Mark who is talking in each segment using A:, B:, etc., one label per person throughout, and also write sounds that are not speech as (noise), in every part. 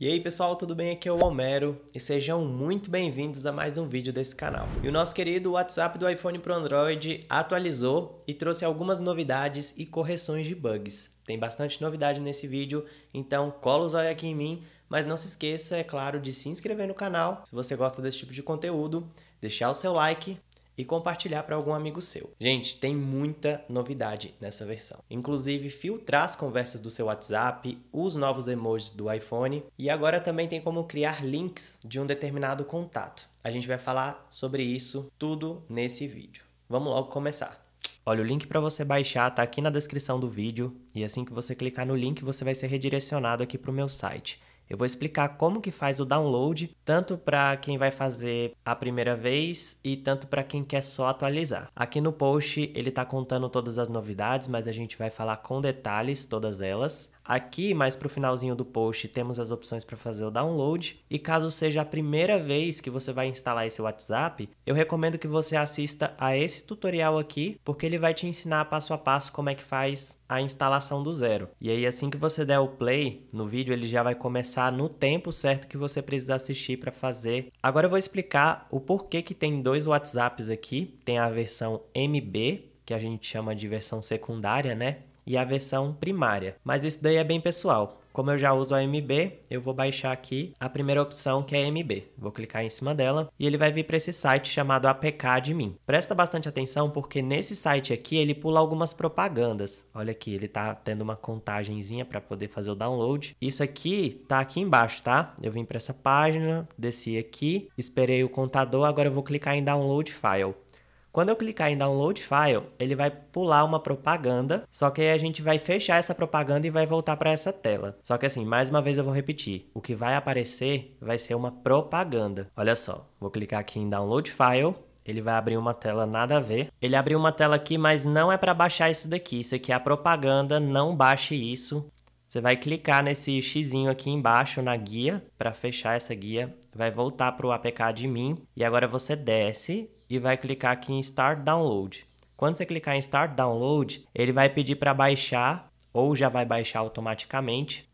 A: E aí pessoal, tudo bem? Aqui é o Homero e sejam muito bem-vindos a mais um vídeo desse canal. E o nosso querido WhatsApp do iPhone para Android atualizou e trouxe algumas novidades e correções de bugs. Tem bastante novidade nesse vídeo, então cola os olhos aqui em mim, mas não se esqueça, é claro, de se inscrever no canal se você gosta desse tipo de conteúdo, deixar o seu like e compartilhar para algum amigo seu. Gente, tem muita novidade nessa versão. Inclusive, filtrar as conversas do seu WhatsApp, os novos emojis do iPhone e agora também tem como criar links de um determinado contato. A gente vai falar sobre isso tudo nesse vídeo. Vamos logo começar. Olha, o link para você baixar tá aqui na descrição do vídeo e assim que você clicar no link, você vai ser redirecionado aqui para o meu site. Eu vou explicar como que faz o download, tanto para quem vai fazer a primeira vez e tanto para quem quer só atualizar. Aqui no post ele está contando todas as novidades, mas a gente vai falar com detalhes todas elas. Aqui, mais para o finalzinho do post, temos as opções para fazer o download. E caso seja a primeira vez que você vai instalar esse WhatsApp, eu recomendo que você assista a esse tutorial aqui, porque ele vai te ensinar passo a passo como é que faz a instalação do zero. E aí, assim que você der o play no vídeo, ele já vai começar no tempo certo que você precisa assistir para fazer. Agora eu vou explicar o porquê que tem dois WhatsApps aqui. Tem a versão MB, que a gente chama de versão secundária, né? e a versão primária. Mas isso daí é bem pessoal. Como eu já uso a MB, eu vou baixar aqui a primeira opção que é MB. Vou clicar em cima dela e ele vai vir para esse site chamado APK Admin. Presta bastante atenção porque nesse site aqui ele pula algumas propagandas. Olha aqui, ele tá tendo uma contagenzinha para poder fazer o download. Isso aqui tá aqui embaixo, tá? Eu vim para essa página, desci aqui, esperei o contador, agora eu vou clicar em download file. Quando eu clicar em Download File, ele vai pular uma propaganda, só que aí a gente vai fechar essa propaganda e vai voltar para essa tela. Só que assim, mais uma vez eu vou repetir, o que vai aparecer vai ser uma propaganda. Olha só, vou clicar aqui em Download File, ele vai abrir uma tela nada a ver. Ele abriu uma tela aqui, mas não é para baixar isso daqui. Isso aqui é a propaganda, não baixe isso. Você vai clicar nesse xizinho aqui embaixo na guia para fechar essa guia. Vai voltar para o APK de mim e agora você desce e vai clicar aqui em Start Download. Quando você clicar em Start Download, ele vai pedir para baixar ou já vai baixar automaticamente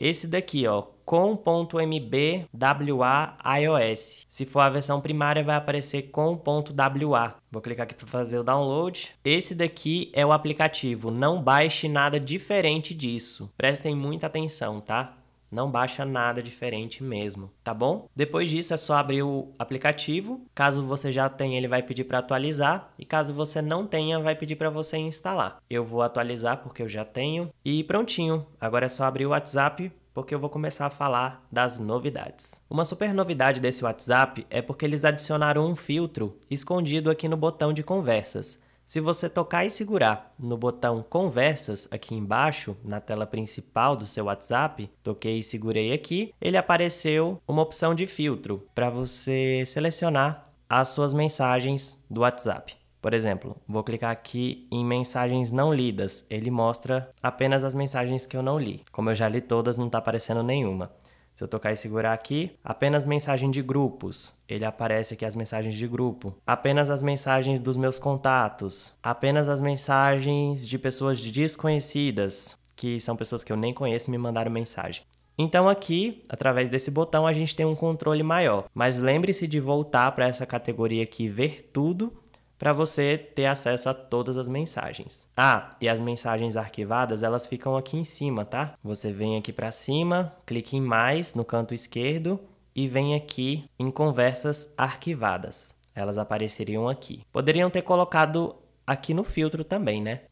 A: esse daqui, ó, com.mbwa iOS. Se for a versão primária, vai aparecer com.wa. Vou clicar aqui para fazer o download. Esse daqui é o aplicativo. Não baixe nada diferente disso. Prestem muita atenção, tá? Não baixa nada diferente mesmo, tá bom? Depois disso é só abrir o aplicativo. Caso você já tenha, ele vai pedir para atualizar e caso você não tenha, vai pedir para você instalar. Eu vou atualizar porque eu já tenho e prontinho. Agora é só abrir o WhatsApp porque eu vou começar a falar das novidades. Uma super novidade desse WhatsApp é porque eles adicionaram um filtro escondido aqui no botão de conversas. Se você tocar e segurar no botão Conversas aqui embaixo, na tela principal do seu WhatsApp, toquei e segurei aqui, ele apareceu uma opção de filtro para você selecionar as suas mensagens do WhatsApp. Por exemplo, vou clicar aqui em mensagens não lidas. Ele mostra apenas as mensagens que eu não li. Como eu já li todas, não está aparecendo nenhuma. Se eu tocar e segurar aqui, apenas mensagem de grupos, ele aparece aqui as mensagens de grupo. Apenas as mensagens dos meus contatos, apenas as mensagens de pessoas desconhecidas, que são pessoas que eu nem conheço me mandaram mensagem. Então aqui, através desse botão, a gente tem um controle maior. Mas lembre-se de voltar para essa categoria aqui, ver tudo, para você ter acesso a todas as mensagens. Ah, e as mensagens arquivadas, elas ficam aqui em cima, tá? Você vem aqui para cima, clica em mais no canto esquerdo e vem aqui em conversas arquivadas. Elas apareceriam aqui. Poderiam ter colocado aqui no filtro também, né?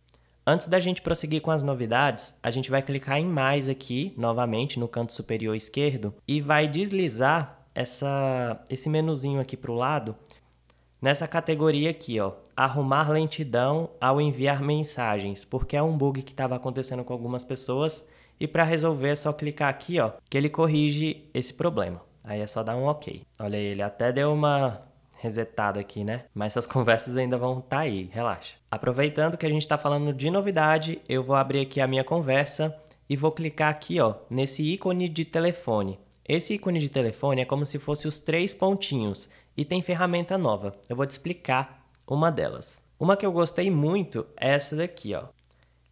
A: Antes da gente prosseguir com as novidades, a gente vai clicar em mais aqui, novamente no canto superior esquerdo, e vai deslizar essa, esse menuzinho aqui para o lado Nessa categoria aqui, ó, arrumar lentidão ao enviar mensagens, porque é um bug que estava acontecendo com algumas pessoas e para resolver é só clicar aqui, ó, que ele corrige esse problema. Aí é só dar um OK. Olha aí, ele até deu uma resetada aqui, né? Mas essas (laughs) conversas ainda vão estar tá aí, relaxa. Aproveitando que a gente está falando de novidade, eu vou abrir aqui a minha conversa e vou clicar aqui, ó, nesse ícone de telefone. Esse ícone de telefone é como se fosse os três pontinhos e tem ferramenta nova. Eu vou te explicar uma delas. Uma que eu gostei muito é essa daqui, ó.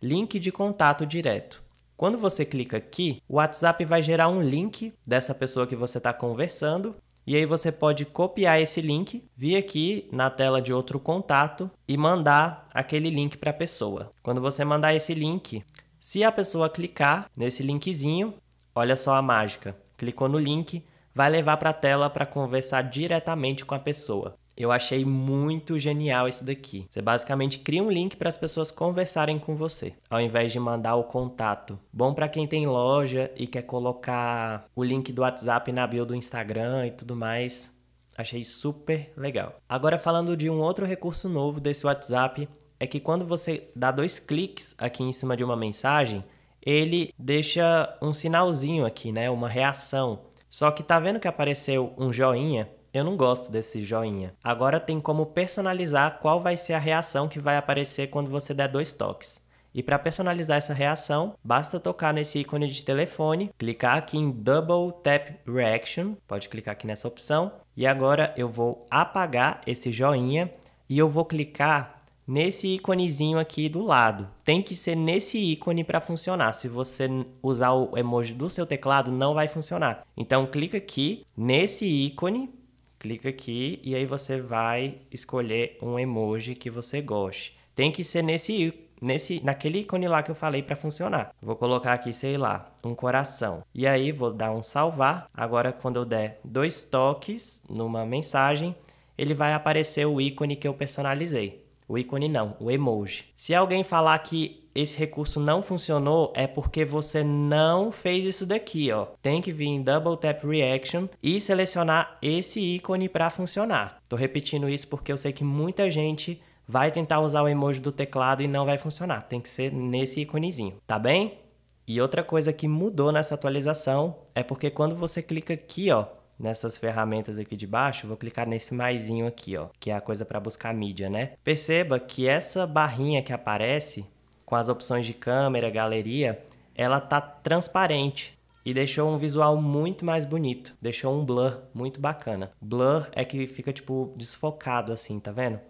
A: Link de contato direto. Quando você clica aqui, o WhatsApp vai gerar um link dessa pessoa que você está conversando e aí você pode copiar esse link, vir aqui na tela de outro contato e mandar aquele link para a pessoa. Quando você mandar esse link, se a pessoa clicar nesse linkzinho, olha só a mágica. Clicou no link, vai levar para a tela para conversar diretamente com a pessoa. Eu achei muito genial esse daqui. Você basicamente cria um link para as pessoas conversarem com você, ao invés de mandar o contato. Bom para quem tem loja e quer colocar o link do WhatsApp na bio do Instagram e tudo mais. Achei super legal. Agora falando de um outro recurso novo desse WhatsApp, é que quando você dá dois cliques aqui em cima de uma mensagem, ele deixa um sinalzinho aqui, né? Uma reação. Só que tá vendo que apareceu um joinha? Eu não gosto desse joinha. Agora tem como personalizar qual vai ser a reação que vai aparecer quando você der dois toques. E para personalizar essa reação, basta tocar nesse ícone de telefone, clicar aqui em Double Tap Reaction, pode clicar aqui nessa opção, e agora eu vou apagar esse joinha e eu vou clicar nesse íconezinho aqui do lado. Tem que ser nesse ícone para funcionar. Se você usar o emoji do seu teclado, não vai funcionar. Então clica aqui nesse ícone, clica aqui e aí você vai escolher um emoji que você goste. Tem que ser nesse nesse naquele ícone lá que eu falei para funcionar. Vou colocar aqui, sei lá, um coração. E aí vou dar um salvar. Agora quando eu der dois toques numa mensagem, ele vai aparecer o ícone que eu personalizei. O ícone não, o emoji. Se alguém falar que esse recurso não funcionou, é porque você não fez isso daqui, ó. Tem que vir em Double Tap Reaction e selecionar esse ícone para funcionar. Tô repetindo isso porque eu sei que muita gente vai tentar usar o emoji do teclado e não vai funcionar. Tem que ser nesse íconezinho, tá bem? E outra coisa que mudou nessa atualização é porque quando você clica aqui, ó, nessas ferramentas aqui de baixo, vou clicar nesse maisinho aqui, ó, que é a coisa para buscar mídia, né? Perceba que essa barrinha que aparece com as opções de câmera, galeria, ela tá transparente e deixou um visual muito mais bonito, deixou um blur muito bacana. Blur é que fica tipo desfocado assim, tá vendo?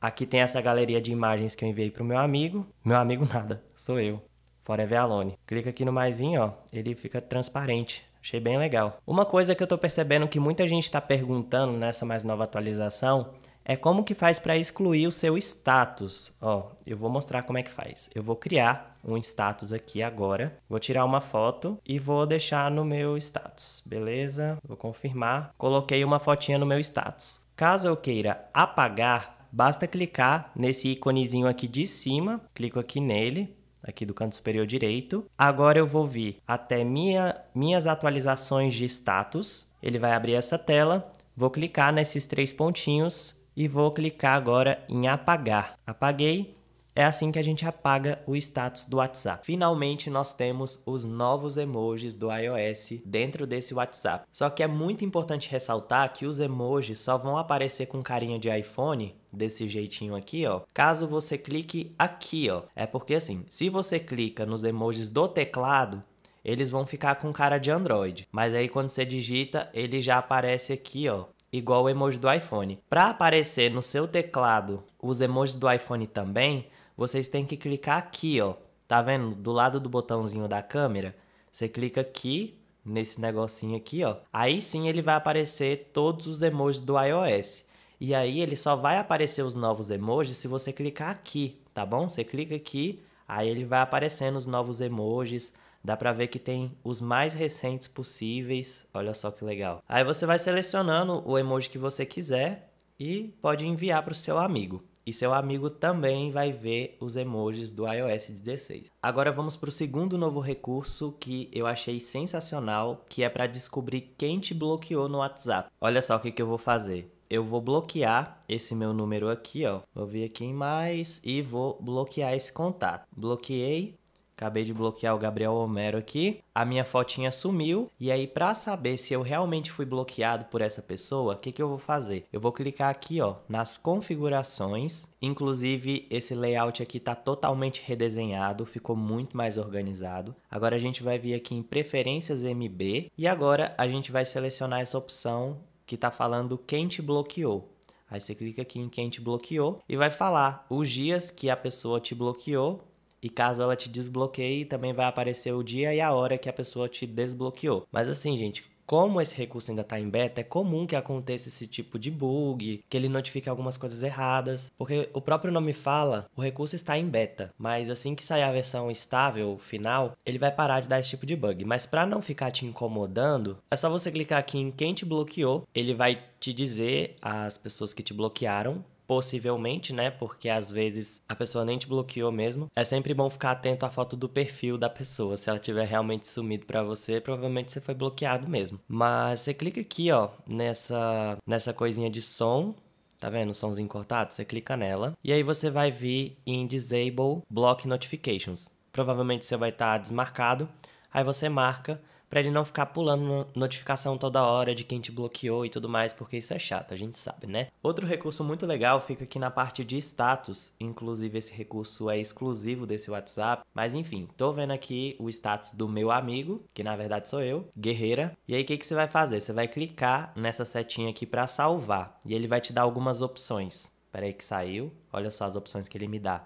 A: Aqui tem essa galeria de imagens que eu enviei pro meu amigo. Meu amigo (laughs) nada, sou eu. Forever Alone. Clica aqui no maisinho, ó, ele fica transparente Achei bem legal. Uma coisa que eu tô percebendo que muita gente está perguntando nessa mais nova atualização é como que faz para excluir o seu status. Ó, eu vou mostrar como é que faz. Eu vou criar um status aqui agora, vou tirar uma foto e vou deixar no meu status, beleza? Vou confirmar. Coloquei uma fotinha no meu status. Caso eu queira apagar, basta clicar nesse íconezinho aqui de cima, clico aqui nele aqui do canto superior direito. Agora eu vou vir até minha, minhas atualizações de status. Ele vai abrir essa tela. Vou clicar nesses três pontinhos e vou clicar agora em apagar. Apaguei. É assim que a gente apaga o status do WhatsApp. Finalmente nós temos os novos emojis do iOS dentro desse WhatsApp. Só que é muito importante ressaltar que os emojis só vão aparecer com carinha de iPhone desse jeitinho aqui, ó. Caso você clique aqui, ó. É porque assim, se você clica nos emojis do teclado, eles vão ficar com cara de Android. Mas aí quando você digita, ele já aparece aqui, ó, igual o emoji do iPhone. Para aparecer no seu teclado os emojis do iPhone também, vocês têm que clicar aqui, ó. Tá vendo? Do lado do botãozinho da câmera, você clica aqui nesse negocinho aqui, ó. Aí sim ele vai aparecer todos os emojis do iOS. E aí ele só vai aparecer os novos emojis se você clicar aqui, tá bom? Você clica aqui, aí ele vai aparecendo os novos emojis. Dá pra ver que tem os mais recentes possíveis. Olha só que legal. Aí você vai selecionando o emoji que você quiser e pode enviar para o seu amigo e seu amigo também vai ver os emojis do iOS 16. Agora vamos para o segundo novo recurso que eu achei sensacional, que é para descobrir quem te bloqueou no WhatsApp. Olha só o que, que eu vou fazer. Eu vou bloquear esse meu número aqui, ó. Vou vir aqui em mais e vou bloquear esse contato. Bloqueei, Acabei de bloquear o Gabriel Homero aqui. A minha fotinha sumiu. E aí, para saber se eu realmente fui bloqueado por essa pessoa, o que, que eu vou fazer? Eu vou clicar aqui, ó, nas configurações. Inclusive, esse layout aqui tá totalmente redesenhado, ficou muito mais organizado. Agora a gente vai vir aqui em preferências MB. E agora a gente vai selecionar essa opção que tá falando quem te bloqueou. Aí você clica aqui em quem te bloqueou e vai falar os dias que a pessoa te bloqueou e caso ela te desbloqueie, também vai aparecer o dia e a hora que a pessoa te desbloqueou. Mas assim, gente, como esse recurso ainda está em beta, é comum que aconteça esse tipo de bug, que ele notifique algumas coisas erradas, porque o próprio nome fala, o recurso está em beta, mas assim que sair a versão estável final, ele vai parar de dar esse tipo de bug. Mas para não ficar te incomodando, é só você clicar aqui em quem te bloqueou, ele vai te dizer as pessoas que te bloquearam possivelmente, né? Porque às vezes a pessoa nem te bloqueou mesmo. É sempre bom ficar atento à foto do perfil da pessoa. Se ela tiver realmente sumido para você, provavelmente você foi bloqueado mesmo. Mas você clica aqui, ó, nessa nessa coisinha de som, Tá vendo o somzinho cortado? Você clica nela e aí você vai vir em Disable Block Notifications. Provavelmente você vai estar tá desmarcado, aí você marca para ele não ficar pulando notificação toda hora de quem te bloqueou e tudo mais, porque isso é chato, a gente sabe, né? Outro recurso muito legal fica aqui na parte de status, inclusive esse recurso é exclusivo desse WhatsApp, mas enfim, tô vendo aqui o status do meu amigo, que na verdade sou eu, guerreira, e aí o que, que você vai fazer? Você vai clicar nessa setinha aqui para salvar, e ele vai te dar algumas opções. Peraí que saiu, olha só as opções que ele me dá.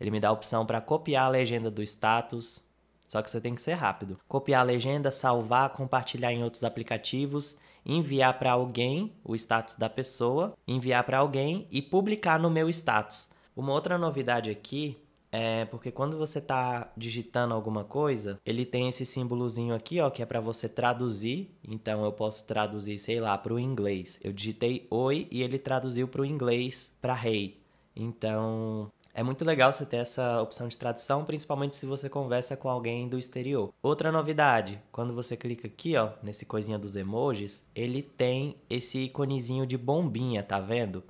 A: Ele me dá a opção para copiar a legenda do status, só que você tem que ser rápido. Copiar a legenda, salvar, compartilhar em outros aplicativos, enviar para alguém o status da pessoa, enviar para alguém e publicar no meu status. Uma outra novidade aqui é porque quando você está digitando alguma coisa, ele tem esse símbolozinho aqui, ó, que é para você traduzir. Então eu posso traduzir, sei lá, para o inglês. Eu digitei oi e ele traduziu para o inglês para rei. Hey. Então, é muito legal você ter essa opção de tradução, principalmente se você conversa com alguém do exterior. Outra novidade, quando você clica aqui, ó, nesse coisinha dos emojis, ele tem esse iconezinho de bombinha, tá vendo?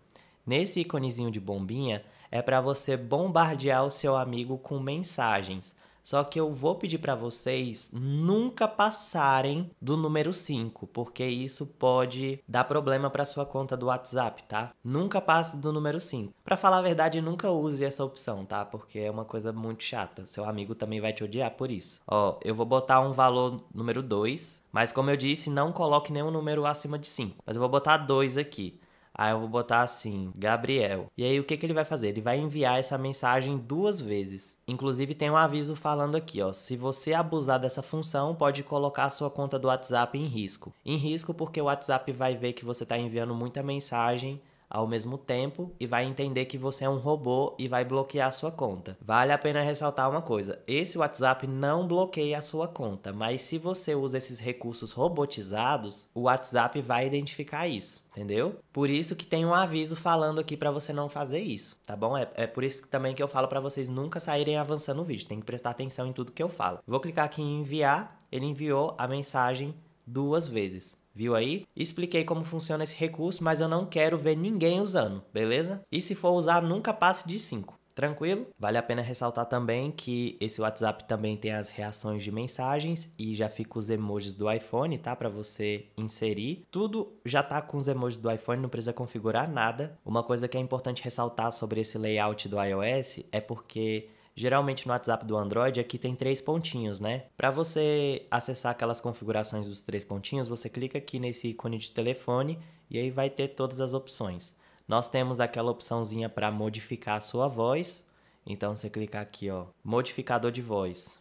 A: Nesse iconezinho de bombinha é para você bombardear o seu amigo com mensagens. Só que eu vou pedir para vocês nunca passarem do número 5, porque isso pode dar problema para sua conta do WhatsApp, tá? Nunca passe do número 5. Para falar a verdade, nunca use essa opção, tá? Porque é uma coisa muito chata. Seu amigo também vai te odiar por isso. Ó, eu vou botar um valor número 2, mas como eu disse, não coloque nenhum número acima de 5. Mas eu vou botar 2 aqui. Aí eu vou botar assim, Gabriel. E aí o que, que ele vai fazer? Ele vai enviar essa mensagem duas vezes. Inclusive tem um aviso falando aqui, ó. Se você abusar dessa função, pode colocar a sua conta do WhatsApp em risco. Em risco porque o WhatsApp vai ver que você está enviando muita mensagem ao mesmo tempo e vai entender que você é um robô e vai bloquear a sua conta. Vale a pena ressaltar uma coisa: esse WhatsApp não bloqueia a sua conta, mas se você usa esses recursos robotizados, o WhatsApp vai identificar isso, entendeu? Por isso que tem um aviso falando aqui para você não fazer isso, tá bom? É, é por isso que também que eu falo para vocês nunca saírem avançando o vídeo, tem que prestar atenção em tudo que eu falo. Vou clicar aqui em enviar, ele enviou a mensagem duas vezes viu aí? Expliquei como funciona esse recurso, mas eu não quero ver ninguém usando, beleza? E se for usar, nunca passe de 5 tranquilo? Vale a pena ressaltar também que esse WhatsApp também tem as reações de mensagens e já fica os emojis do iPhone, tá? Para você inserir. Tudo já tá com os emojis do iPhone, não precisa configurar nada. Uma coisa que é importante ressaltar sobre esse layout do iOS é porque Geralmente no WhatsApp do Android aqui tem três pontinhos, né? Para você acessar aquelas configurações dos três pontinhos, você clica aqui nesse ícone de telefone e aí vai ter todas as opções. Nós temos aquela opçãozinha para modificar a sua voz. Então você clica aqui, ó, modificador de voz.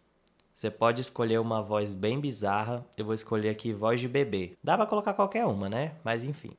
A: Você pode escolher uma voz bem bizarra. Eu vou escolher aqui voz de bebê. Dá para colocar qualquer uma, né? Mas enfim.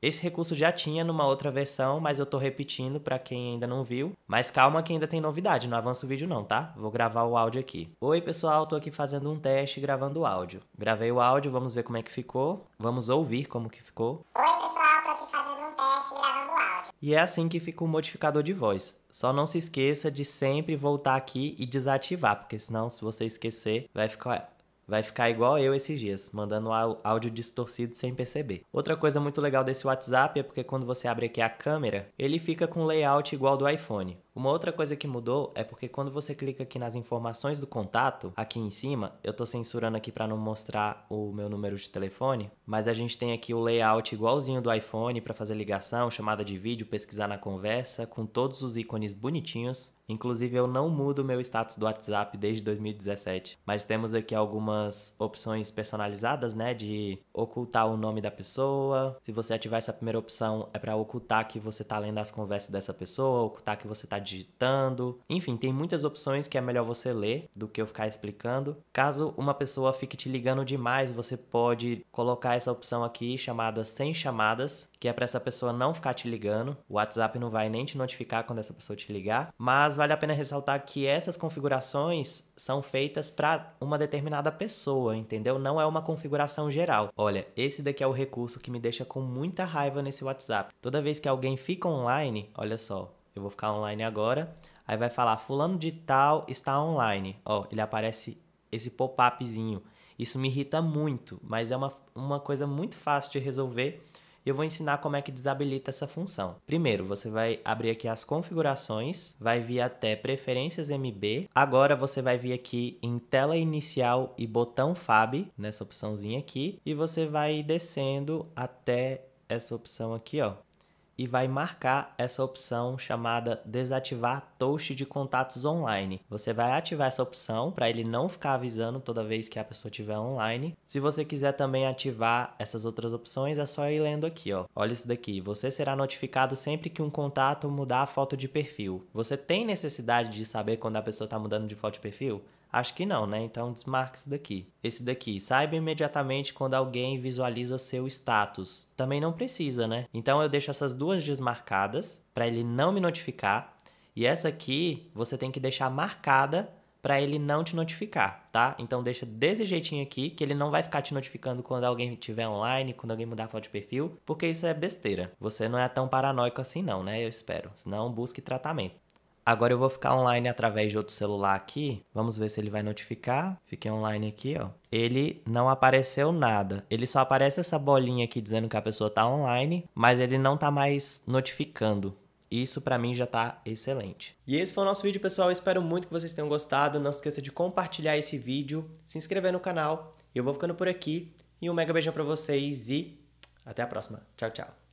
A: Esse recurso já tinha numa outra versão, mas eu tô repetindo para quem ainda não viu. Mas calma que ainda tem novidade, não avança o vídeo não, tá? Vou gravar o áudio aqui. Oi, pessoal, tô aqui fazendo um teste gravando o áudio. Gravei o áudio, vamos ver como é que ficou. Vamos ouvir como que ficou. Oi, pessoal, tô aqui fazendo um teste gravando o áudio. E é assim que fica o modificador de voz. Só não se esqueça de sempre voltar aqui e desativar, porque senão se você esquecer, vai ficar Vai ficar igual eu esses dias, mandando áudio distorcido sem perceber. Outra coisa muito legal desse WhatsApp é porque quando você abre aqui a câmera, ele fica com layout igual do iPhone. Uma outra coisa que mudou é porque quando você clica aqui nas informações do contato, aqui em cima, eu tô censurando aqui para não mostrar o meu número de telefone, mas a gente tem aqui o layout igualzinho do iPhone para fazer ligação, chamada de vídeo, pesquisar na conversa, com todos os ícones bonitinhos. Inclusive eu não mudo meu status do WhatsApp desde 2017, mas temos aqui algumas opções personalizadas, né, de ocultar o nome da pessoa. Se você ativar essa primeira opção, é para ocultar que você tá lendo as conversas dessa pessoa, ocultar que você tá digitando. Enfim, tem muitas opções que é melhor você ler do que eu ficar explicando. Caso uma pessoa fique te ligando demais, você pode colocar essa opção aqui chamada sem chamadas, que é para essa pessoa não ficar te ligando. O WhatsApp não vai nem te notificar quando essa pessoa te ligar, mas vale a pena ressaltar que essas configurações são feitas para uma determinada pessoa, entendeu? Não é uma configuração geral. Olha, esse daqui é o recurso que me deixa com muita raiva nesse WhatsApp. Toda vez que alguém fica online, olha só, eu vou ficar online agora. Aí vai falar, fulano de tal está online. Ó, ele aparece esse pop-upzinho. Isso me irrita muito, mas é uma, uma coisa muito fácil de resolver. Eu vou ensinar como é que desabilita essa função. Primeiro, você vai abrir aqui as configurações, vai vir até preferências MB. Agora você vai vir aqui em tela inicial e botão FAB, nessa opçãozinha aqui, e você vai descendo até essa opção aqui, ó, e vai marcar essa opção chamada desativar toast de contatos online. Você vai ativar essa opção para ele não ficar avisando toda vez que a pessoa estiver online. Se você quiser também ativar essas outras opções, é só ir lendo aqui, ó. Olha isso daqui. Você será notificado sempre que um contato mudar a foto de perfil. Você tem necessidade de saber quando a pessoa está mudando de foto de perfil? Acho que não, né? Então desmarca esse daqui. Esse daqui, saiba imediatamente quando alguém visualiza seu status. Também não precisa, né? Então eu deixo essas duas desmarcadas para ele não me notificar. E essa aqui você tem que deixar marcada para ele não te notificar, tá? Então deixa desse jeitinho aqui que ele não vai ficar te notificando quando alguém estiver online, quando alguém mudar a foto de perfil, porque isso é besteira. Você não é tão paranoico assim não, né? Eu espero. Senão busque tratamento. Agora eu vou ficar online através de outro celular aqui. Vamos ver se ele vai notificar. Fiquei online aqui, ó. Ele não apareceu nada. Ele só aparece essa bolinha aqui dizendo que a pessoa tá online, mas ele não tá mais notificando. Isso para mim já tá excelente. E esse foi o nosso vídeo, pessoal. Eu espero muito que vocês tenham gostado. Não se esqueça de compartilhar esse vídeo, se inscrever no canal. Eu vou ficando por aqui. E um mega beijão para vocês e até a próxima. Tchau, tchau.